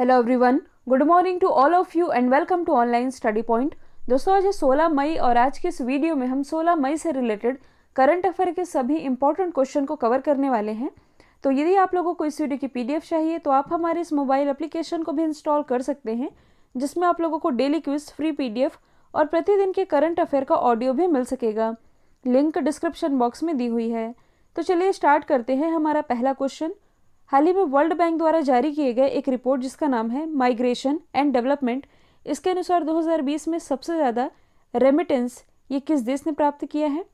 hello everyone good morning to all of you and welcome to online study point दोस्तों आज है 16 मई और आज के इस वीडियो में हम 16 मई से रिलेटेड करंट अफेयर के सभी इंपॉर्टेंट क्वेश्चन को कवर करने वाले हैं तो यदि आप लोगों को इस वीडियो की पीडीएफ चाहिए तो आप हमारे इस मोबाइल एप्लीकेशन को भी इंस्टॉल कर सकते हैं जिसमें आप लोगों को डेली क्विज फ्री पी और प्रतिदिन के करंट अफेयर का ऑडियो भी मिल सकेगा लिंक डिस्क्रिप्शन बॉक्स में दी हुई है तो चलिए स्टार्ट करते हैं हमारा पहला क्वेश्चन हाल ही में वर्ल्ड बैंक द्वारा जारी किए गए एक रिपोर्ट जिसका नाम है माइग्रेशन एंड डेवलपमेंट इसके अनुसार 2020 में सबसे ज़्यादा रेमिटेंस ये किस देश ने प्राप्त किया है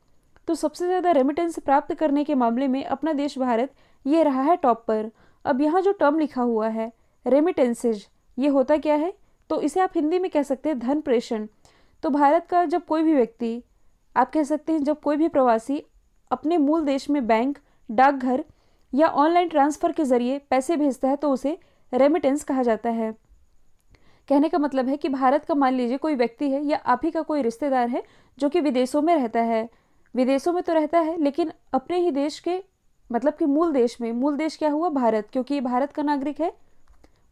तो सबसे ज़्यादा रेमिटेंस प्राप्त करने के मामले में अपना देश भारत ये रहा है टॉप पर अब यहाँ जो टर्म लिखा हुआ है रेमिटेंसेज ये होता क्या है तो इसे आप हिंदी में कह सकते हैं धन प्रेषण तो भारत का जब कोई भी व्यक्ति आप कह सकते हैं जब कोई भी प्रवासी अपने मूल देश में बैंक डाकघर या ऑनलाइन ट्रांसफ़र के ज़रिए पैसे भेजता है तो उसे रेमिटेंस कहा जाता है कहने का मतलब है कि भारत का मान लीजिए कोई व्यक्ति है या आप ही का कोई रिश्तेदार है जो कि विदेशों में रहता है विदेशों में तो रहता है लेकिन अपने ही देश के मतलब कि मूल देश में मूल देश क्या हुआ भारत क्योंकि ये भारत का नागरिक है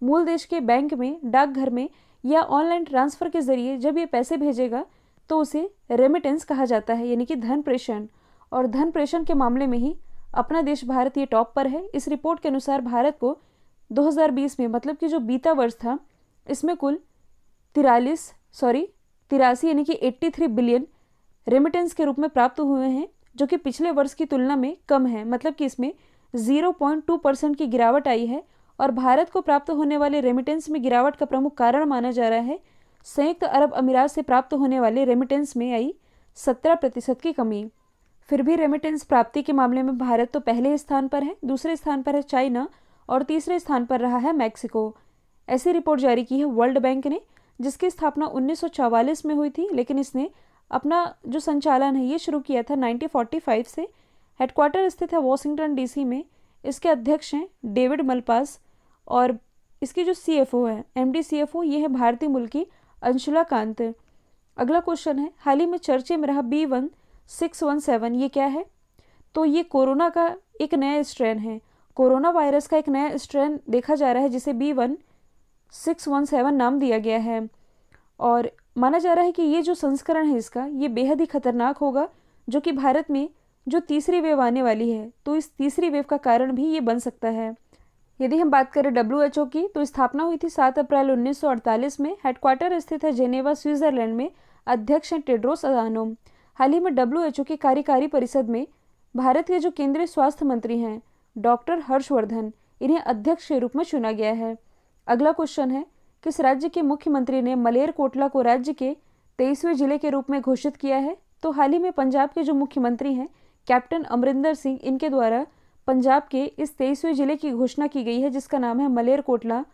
मूल देश के बैंक में डाकघर में या ऑनलाइन ट्रांसफ़र के ज़रिए जब ये पैसे भेजेगा तो उसे रेमिटेंस कहा जाता है यानी कि धन प्रेषण और धन प्रेषण के मामले में ही अपना देश भारत ये टॉप पर है इस रिपोर्ट के अनुसार भारत को 2020 में मतलब कि जो बीता वर्ष था इसमें कुल तिरालीस सॉरी तिरासी यानी कि 83 बिलियन रेमिटेंस के रूप में प्राप्त हुए हैं जो कि पिछले वर्ष की तुलना में कम है मतलब कि इसमें 0.2 परसेंट की गिरावट आई है और भारत को प्राप्त होने वाले रेमिटेंस में गिरावट का प्रमुख कारण माना जा रहा है संयुक्त अरब अमीरात से प्राप्त होने वाले रेमिटेंस में आई सत्रह प्रतिशत की कमी फिर भी रेमिटेंस प्राप्ति के मामले में भारत तो पहले स्थान पर है दूसरे स्थान पर है चाइना और तीसरे स्थान पर रहा है मैक्सिको ऐसी रिपोर्ट जारी की है वर्ल्ड बैंक ने जिसकी स्थापना 1944 में हुई थी लेकिन इसने अपना जो संचालन है ये शुरू किया था 1945 से हेडक्वार्टर स्थित है वॉशिंगटन डीसी में इसके अध्यक्ष हैं डेविड मलपास और इसकी जो सी एफ ओ है M D C F O ये है भारतीय मूल की अंशुला कांत अगला क्वेश्चन है हाल ही में चर्चे में रहा B one six one seven ये क्या है तो ये कोरोना का एक नया स्ट्रेन है कोरोना वायरस का एक नया स्ट्रेन देखा जा रहा है जिसे B one six one seven नाम दिया गया है और माना जा रहा है कि ये जो संस्करण है इसका ये बेहद ही खतरनाक होगा जो कि भारत में जो तीसरी वेव आने वाली है तो इस तीसरी वेव का कारण भी ये बन सकता है यदि हम बात करें डब्ल्यू की तो स्थापना हुई थी सात अप्रैल अड़तालीस में हेडक्वार्टर स्थित है जेनेवा स्विट्जरलैंड में अध्यक्ष हैं टेड्रोस अदानोम हाल ही में डब्ल्यू की कार्यकारी परिषद में भारत के जो केंद्रीय स्वास्थ्य मंत्री हैं डॉक्टर हर्षवर्धन इन्हें अध्यक्ष के रूप में चुना गया है अगला क्वेश्चन है किस राज्य के मुख्यमंत्री ने मलेर कोटला को राज्य के तेईसवें जिले के रूप में घोषित किया है तो हाल ही में पंजाब के जो मुख्यमंत्री हैं कैप्टन अमरिंदर सिंह इनके द्वारा पंजाब के इस तेईसवें जिले की घोषणा की गई है जिसका नाम है मलेरकोटला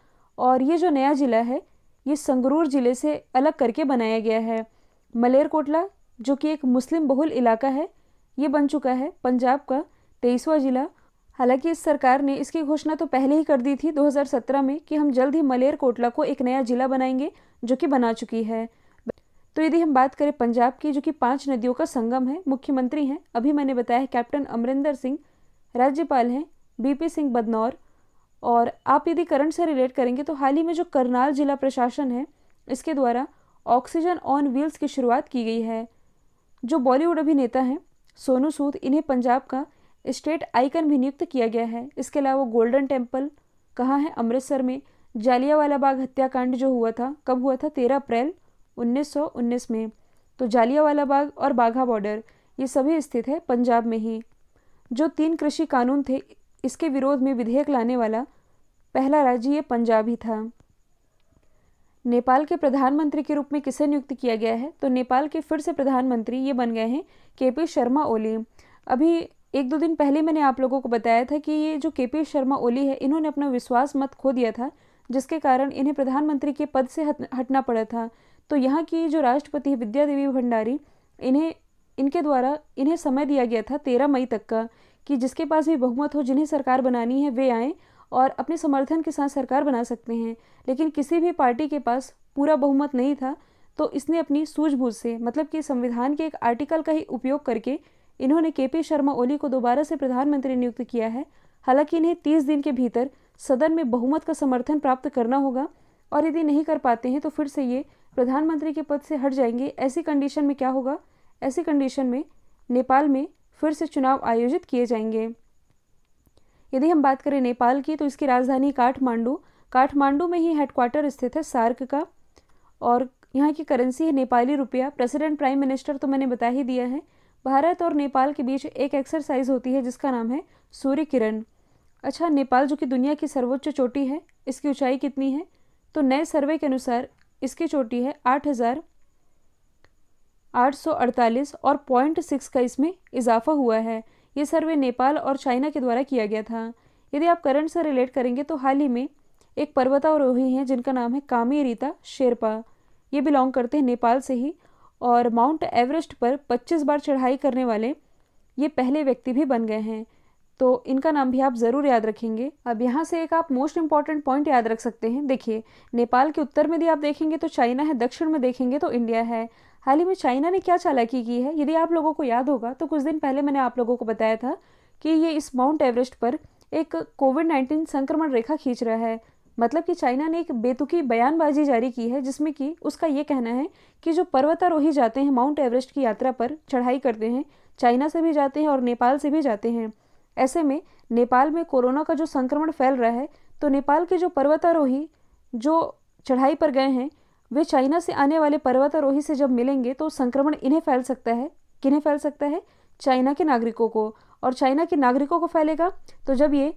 और ये जो नया जिला है ये संगरूर जिले से अलग करके बनाया गया है मलेरकोटला जो कि एक मुस्लिम बहुल इलाका है ये बन चुका है पंजाब का तेईसवा ज़िला हालांकि इस सरकार ने इसकी घोषणा तो पहले ही कर दी थी 2017 में कि हम जल्द ही मलेर कोटला को एक नया जिला बनाएंगे जो कि बना चुकी है तो यदि हम बात करें पंजाब की जो कि पांच नदियों का संगम है मुख्यमंत्री हैं अभी मैंने बताया कैप्टन अमरिंदर सिंह राज्यपाल हैं बीपी सिंह बदनौर और आप यदि करंट से रिलेट करेंगे तो हाल ही में जो करनाल जिला प्रशासन है इसके द्वारा ऑक्सीजन ऑन व्हील्स की शुरुआत की गई है जो बॉलीवुड अभिनेता हैं सोनू सूद इन्हें पंजाब का स्टेट आइकन भी नियुक्त किया गया है इसके अलावा गोल्डन टेम्पल कहाँ है अमृतसर में जालियावाला बाग हत्याकांड जो हुआ था कब हुआ था तेरह अप्रैल उन्नीस में तो जालियावाला बाग और बाघा बॉर्डर ये सभी स्थित है पंजाब में ही जो तीन कृषि कानून थे इसके विरोध में विधेयक लाने वाला पहला राज्य ये पंजाब ही था नेपाल के प्रधानमंत्री के रूप में किसे नियुक्त किया गया है तो नेपाल के फिर से प्रधानमंत्री ये बन गए हैं के पी शर्मा ओली अभी एक दो दिन पहले मैंने आप लोगों को बताया था कि ये जो के पी शर्मा ओली है इन्होंने अपना विश्वास मत खो दिया था जिसके कारण इन्हें प्रधानमंत्री के पद से हटना पड़ा था तो यहाँ की जो राष्ट्रपति है विद्या देवी भंडारी इन्हें इनके द्वारा इन्हें समय दिया गया था तेरह मई तक का कि जिसके पास भी बहुमत हो जिन्हें सरकार बनानी है वे आएँ और अपने समर्थन के साथ सरकार बना सकते हैं लेकिन किसी भी पार्टी के पास पूरा बहुमत नहीं था तो इसने अपनी सूझबूझ से मतलब कि संविधान के एक आर्टिकल का ही उपयोग करके इन्होंने के पी शर्मा ओली को दोबारा से प्रधानमंत्री नियुक्त किया है हालांकि इन्हें तीस दिन के भीतर सदन में बहुमत का समर्थन प्राप्त करना होगा और यदि नहीं कर पाते हैं तो फिर से ये प्रधानमंत्री के पद से हट जाएंगे ऐसी कंडीशन में क्या होगा ऐसी कंडीशन में नेपाल में फिर से चुनाव आयोजित किए जाएंगे यदि हम बात करें नेपाल की तो इसकी राजधानी काठमांडू काठमांडू में ही हेडक्वार्टर स्थित है सार्क का और यहाँ की करेंसी है नेपाली रुपया प्रेसिडेंट प्राइम मिनिस्टर तो मैंने बता ही दिया है भारत और नेपाल के बीच एक एक्सरसाइज होती है जिसका नाम है सूर्य किरण अच्छा नेपाल जो कि दुनिया की सर्वोच्च चोटी है इसकी ऊंचाई कितनी है तो नए सर्वे के अनुसार इसकी चोटी है आठ हज़ार आठ सौ अड़तालीस और पॉइंट सिक्स का इसमें इजाफा हुआ है ये सर्वे नेपाल और चाइना के द्वारा किया गया था यदि आप करंट से रिलेट करेंगे तो हाल ही में एक पर्वतारोही हैं जिनका नाम है कामी रीता शेरपा ये बिलोंग करते हैं नेपाल से ही और माउंट एवरेस्ट पर 25 बार चढ़ाई करने वाले ये पहले व्यक्ति भी बन गए हैं तो इनका नाम भी आप ज़रूर याद रखेंगे अब यहाँ से एक आप मोस्ट इंपॉर्टेंट पॉइंट याद रख सकते हैं देखिए नेपाल के उत्तर में यदि आप देखेंगे तो चाइना है दक्षिण में देखेंगे तो इंडिया है हाल ही में चाइना ने क्या चालाकी की है यदि आप लोगों को याद होगा तो कुछ दिन पहले मैंने आप लोगों को बताया था कि ये इस माउंट एवरेस्ट पर एक कोविड नाइन्टीन संक्रमण रेखा खींच रहा है मतलब कि चाइना ने एक बेतुकी बयानबाजी जारी की है जिसमें कि उसका ये कहना है कि जो पर्वतारोही जाते हैं माउंट एवरेस्ट की यात्रा पर चढ़ाई करते हैं चाइना से भी जाते हैं और नेपाल से भी जाते हैं ऐसे में नेपाल में कोरोना का जो संक्रमण फैल रहा है तो नेपाल के जो पर्वतारोही जो चढ़ाई पर गए हैं वे चाइना से आने वाले पर्वतारोही से जब मिलेंगे तो संक्रमण इन्हें फैल सकता है किन्हें फैल सकता है चाइना के नागरिकों को और चाइना के नागरिकों को फैलेगा तो जब ये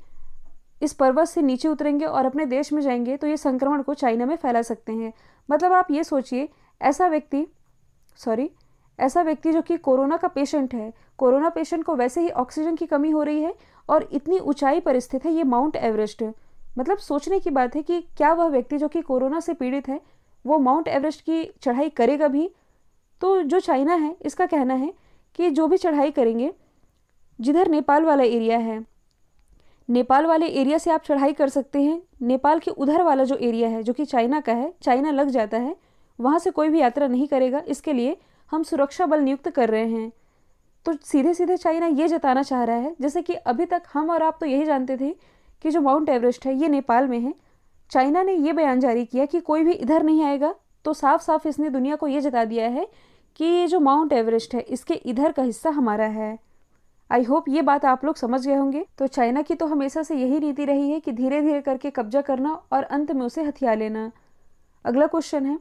इस पर्वत से नीचे उतरेंगे और अपने देश में जाएंगे तो ये संक्रमण को चाइना में फैला सकते हैं मतलब आप ये सोचिए ऐसा व्यक्ति सॉरी ऐसा व्यक्ति जो कि कोरोना का पेशेंट है कोरोना पेशेंट को वैसे ही ऑक्सीजन की कमी हो रही है और इतनी ऊंचाई पर स्थित है ये माउंट एवरेस्ट मतलब सोचने की बात है कि क्या वह व्यक्ति जो कि कोरोना से पीड़ित है वो माउंट एवरेस्ट की चढ़ाई करेगा भी तो जो चाइना है इसका कहना है कि जो भी चढ़ाई करेंगे जिधर नेपाल वाला एरिया है नेपाल वाले एरिया से आप चढ़ाई कर सकते हैं नेपाल के उधर वाला जो एरिया है जो कि चाइना का है चाइना लग जाता है वहाँ से कोई भी यात्रा नहीं करेगा इसके लिए हम सुरक्षा बल नियुक्त कर रहे हैं तो सीधे सीधे चाइना ये जताना चाह रहा है जैसे कि अभी तक हम और आप तो यही जानते थे कि जो माउंट एवरेस्ट है ये नेपाल में है चाइना ने ये बयान जारी किया कि कोई भी इधर नहीं आएगा तो साफ साफ इसने दुनिया को ये जता दिया है कि ये जो माउंट एवरेस्ट है इसके इधर का हिस्सा हमारा है आई होप ये बात आप लोग समझ गए होंगे तो चाइना की तो हमेशा से यही नीति रही है कि धीरे धीरे करके कब्जा करना और अंत में उसे हथिया लेना अगला क्वेश्चन है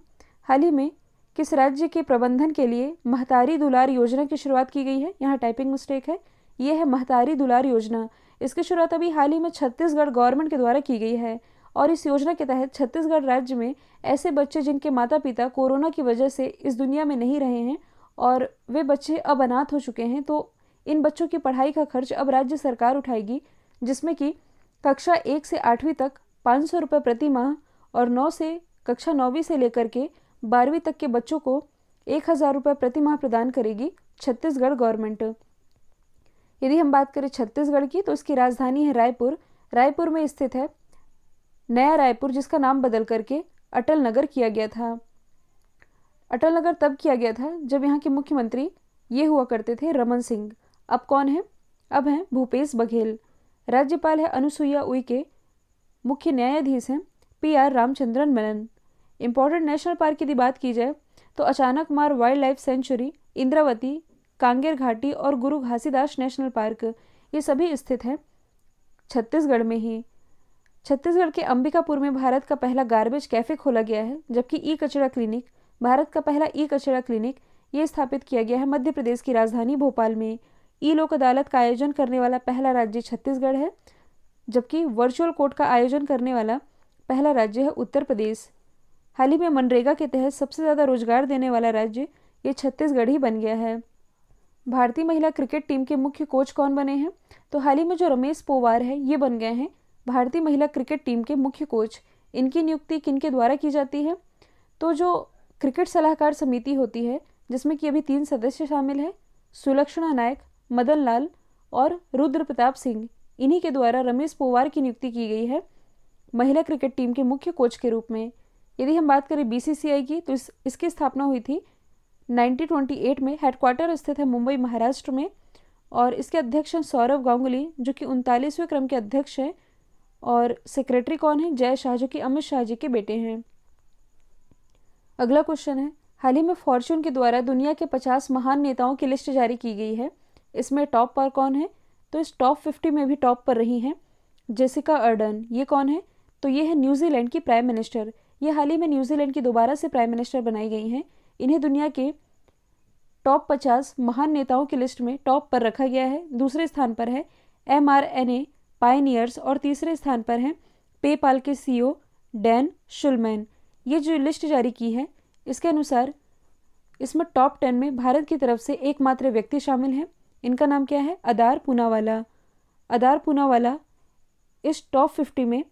हाल ही में किस राज्य के प्रबंधन के लिए महतारी दुलार योजना की शुरुआत की गई है यहाँ टाइपिंग मिस्टेक है ये है महतारी दुलार योजना इसकी शुरुआत अभी हाल ही में छत्तीसगढ़ गवर्नमेंट के द्वारा की गई है और इस योजना के तहत छत्तीसगढ़ राज्य में ऐसे बच्चे जिनके माता पिता कोरोना की वजह से इस दुनिया में नहीं रहे हैं और वे बच्चे अब अनाथ हो चुके हैं तो इन बच्चों की पढ़ाई का खर्च अब राज्य सरकार उठाएगी जिसमें कि कक्षा एक से आठवीं तक पाँच सौ रुपये प्रति माह और नौ से कक्षा नौवीं से लेकर के बारहवीं तक के बच्चों को एक हज़ार रुपये प्रति माह प्रदान करेगी छत्तीसगढ़ गवर्नमेंट यदि हम बात करें छत्तीसगढ़ की तो इसकी राजधानी है रायपुर रायपुर में स्थित है नया रायपुर जिसका नाम बदल करके अटल नगर किया गया था अटल नगर तब किया गया था जब यहाँ के मुख्यमंत्री ये हुआ करते थे रमन सिंह अब कौन है अब हैं भूपेश बघेल राज्यपाल है अनुसुईया उइके मुख्य न्यायाधीश हैं P R Ramachandran Menon important national park की बात की जाए तो Achanakmar wildlife sanctuary Indravati Kanger घाटी और गुरु घासीदास नेशनल पार्क ये सभी स्थित हैं छत्तीसगढ़ में ही छत्तीसगढ़ के अंबिकापुर में भारत का पहला गार्बेज कैफे खोला गया है जबकि ई कचरा क्लिनिक भारत का पहला ई कचरा क्लिनिक ये स्थापित किया गया है मध्य प्रदेश की राजधानी भोपाल में ई लोक अदालत का आयोजन करने वाला पहला राज्य छत्तीसगढ़ है जबकि वर्चुअल कोर्ट का आयोजन करने वाला पहला राज्य है उत्तर प्रदेश हाल ही में मनरेगा के तहत सबसे ज़्यादा रोजगार देने वाला राज्य ये छत्तीसगढ़ ही बन गया है भारतीय महिला क्रिकेट टीम के मुख्य कोच कौन बने हैं तो हाल ही में जो रमेश पोवार है ये बन गए हैं भारतीय महिला क्रिकेट टीम के मुख्य कोच इनकी नियुक्ति किनके द्वारा की जाती है तो जो क्रिकेट सलाहकार समिति होती है जिसमें कि अभी तीन सदस्य शामिल हैं सुलक्षणा नायक मदन लाल और रुद्र प्रताप सिंह इन्हीं के द्वारा रमेश पोवार की नियुक्ति की गई है महिला क्रिकेट टीम के मुख्य कोच के रूप में यदि हम बात करें बीसीसीआई की तो इस, इसकी स्थापना हुई थी 1928 में हेडक्वार्टर स्थित है मुंबई महाराष्ट्र में और इसके अध्यक्ष हैं सौरव गांगुली जो कि उनतालीसवें क्रम के अध्यक्ष हैं और सेक्रेटरी कौन है जय शाह जो कि अमित शाह जी के बेटे हैं अगला क्वेश्चन है हाल ही में फॉर्च्यून के द्वारा दुनिया के 50 महान नेताओं की लिस्ट जारी की गई है इसमें टॉप पर कौन है तो इस टॉप 50 में भी टॉप पर रही हैं जेसिका अर्डन ये कौन है तो ये है न्यूजीलैंड की प्राइम मिनिस्टर ये हाल ही में न्यूजीलैंड की दोबारा से प्राइम मिनिस्टर बनाई गई हैं इन्हें दुनिया के टॉप पचास महान नेताओं की लिस्ट में टॉप पर रखा गया है दूसरे स्थान पर है M R N A pioneers और तीसरे स्थान पर हैं पेपाल के सीईओ डैन शुलमैन ये जो लिस्ट जारी की है इसके अनुसार इसमें टॉप टेन में भारत की तरफ से एकमात्र व्यक्ति शामिल हैं इनका नाम क्या है अदार पूनावाला अदार पूनावाला इस टॉप फिफ्टी में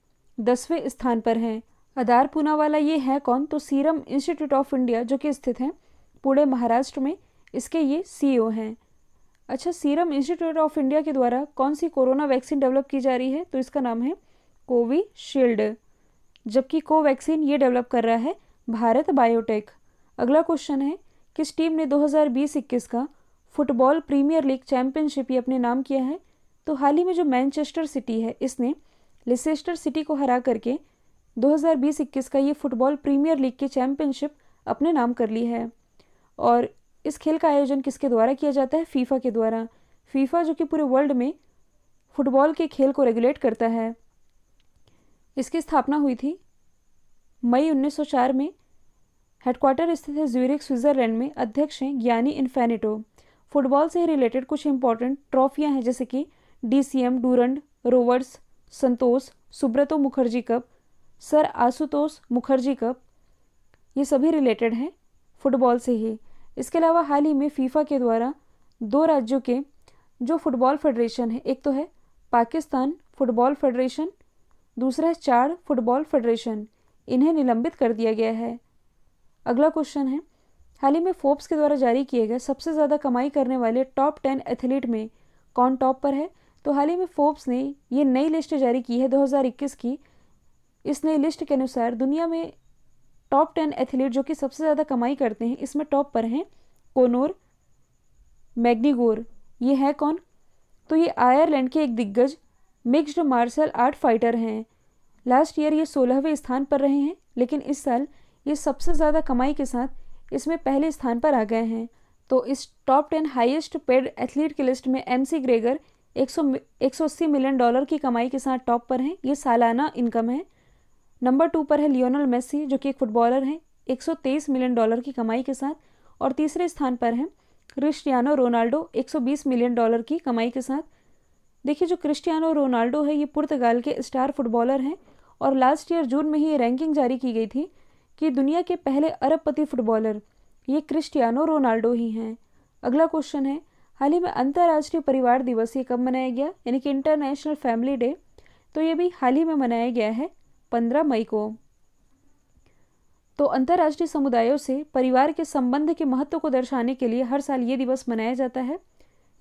दसवें स्थान पर हैं अदार पूनावाला ये है कौन तो सीरम इंस्टीट्यूट ऑफ इंडिया जो कि स्थित हैं पुणे महाराष्ट्र में इसके ये सीईओ हैं अच्छा सीरम इंस्टीट्यूट ऑफ इंडिया के द्वारा कौन सी कोरोना वैक्सीन डेवलप की जा रही है तो इसका नाम है कोविशील्ड जबकि कोवैक्सीन ये डेवलप कर रहा है भारत बायोटेक अगला क्वेश्चन है किस टीम ने 2020-21 का फुटबॉल प्रीमियर लीग चैंपियनशिप ये अपने नाम किया है तो हाल ही में जो मैनचेस्टर सिटी है इसने लिसेस्टर सिटी को हरा करके 2020-21 का ये फुटबॉल प्रीमियर लीग की चैंपियनशिप अपने नाम कर ली है और इस खेल का आयोजन किसके द्वारा किया जाता है फीफा के द्वारा फीफा जो कि पूरे वर्ल्ड में फुटबॉल के खेल को रेगुलेट करता है इसकी स्थापना हुई थी मई 1904 में हेडक्वार्टर स्थित है ज्यूरिक स्विट्ज़रलैंड में अध्यक्ष हैं ज्ञानी इन्फेनिटो फुटबॉल से रिलेटेड कुछ इंपॉर्टेंट ट्रॉफियां हैं जैसे कि DCM Durand Rovers Santosh Subroto Mukherjee cup sir Ashutosh Mukherjee cup ये सभी रिलेटेड हैं फुटबॉल से ही इसके अलावा हाल ही में फीफा के द्वारा दो राज्यों के जो फुटबॉल फेडरेशन है एक तो है पाकिस्तान फुटबॉल फेडरेशन दूसरा है चार फुटबॉल फेडरेशन इन्हें निलंबित कर दिया गया है अगला क्वेश्चन है हाल ही में फोर्ब्स के द्वारा जारी किए गए सबसे ज़्यादा कमाई करने वाले टॉप टेन एथलीट में कौन टॉप पर है तो हाल ही में फोर्ब्स ने ये नई लिस्ट जारी की है 2021 की इस नई लिस्ट के अनुसार दुनिया में टॉप टेन एथलीट जो कि सबसे ज़्यादा कमाई करते हैं इसमें टॉप पर हैं कोनोर मैग्नीगोर ये है कौन तो ये आयरलैंड के एक दिग्गज मिक्स्ड मार्शल आर्ट फाइटर हैं लास्ट ईयर ये सोलहवें स्थान पर रहे हैं लेकिन इस साल ये सबसे ज़्यादा कमाई के साथ इसमें पहले स्थान पर आ गए हैं तो इस top ten highest paid athlete की लिस्ट में एम सी ग्रेगर एक सौ मिलियन डॉलर की कमाई के साथ टॉप पर हैं ये सालाना इनकम है नंबर टू पर है लियोनल मेस्सी जो कि एक फुटबॉलर हैं 123 मिलियन डॉलर की कमाई के साथ और तीसरे स्थान पर हैं क्रिस्टियानो रोनाल्डो 120 मिलियन डॉलर की कमाई के साथ देखिए जो क्रिस्टियानो रोनाल्डो है ये पुर्तगाल के स्टार फुटबॉलर हैं और लास्ट ईयर जून में ही ये रैंकिंग जारी की गई थी कि दुनिया के पहले अरबपति फुटबॉलर ये क्रिस्टियानो रोनाल्डो ही हैं अगला क्वेश्चन है हाल ही में अंतर्राष्ट्रीय परिवार दिवस ये कब मनाया गया यानी कि इंटरनेशनल फैमिली डे तो ये भी हाल ही में मनाया गया है पंद्रह मई को तो अंतर्राष्ट्रीय समुदायों से परिवार के संबंध के महत्व को दर्शाने के लिए हर साल ये दिवस मनाया जाता है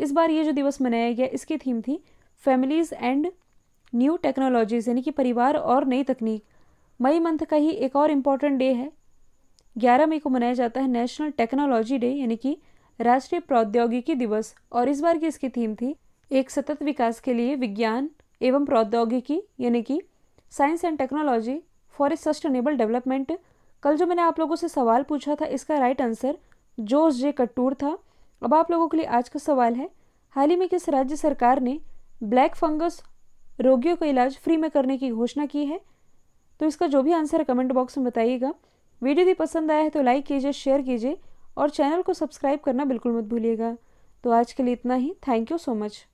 इस बार ये जो दिवस मनाया गया इसकी थीम थी फैमिलीज़ एंड न्यू टेक्नोलॉजीज यानी कि परिवार और नई तकनीक मई मंथ का ही एक और इम्पॉर्टेंट डे है ग्यारह मई को मनाया जाता है नेशनल टेक्नोलॉजी डे यानी कि राष्ट्रीय प्रौद्योगिकी दिवस और इस बार की इसकी थीम थी एक सतत विकास के लिए विज्ञान एवं प्रौद्योगिकी यानी कि science and technology for a sustainable development कल जो मैंने आप लोगों से सवाल पूछा था इसका राइट आंसर जोस जे कट्टूर था अब आप लोगों के लिए आज का सवाल है हाल ही में किस राज्य सरकार ने ब्लैक फंगस रोगियों का इलाज फ्री में करने की घोषणा की है तो इसका जो भी आंसर है कमेंट बॉक्स में बताइएगा वीडियो यदि पसंद आया है तो लाइक कीजिए शेयर कीजिए और चैनल को सब्सक्राइब करना बिल्कुल मत भूलिएगा तो आज के लिए इतना ही थैंक यू सो मच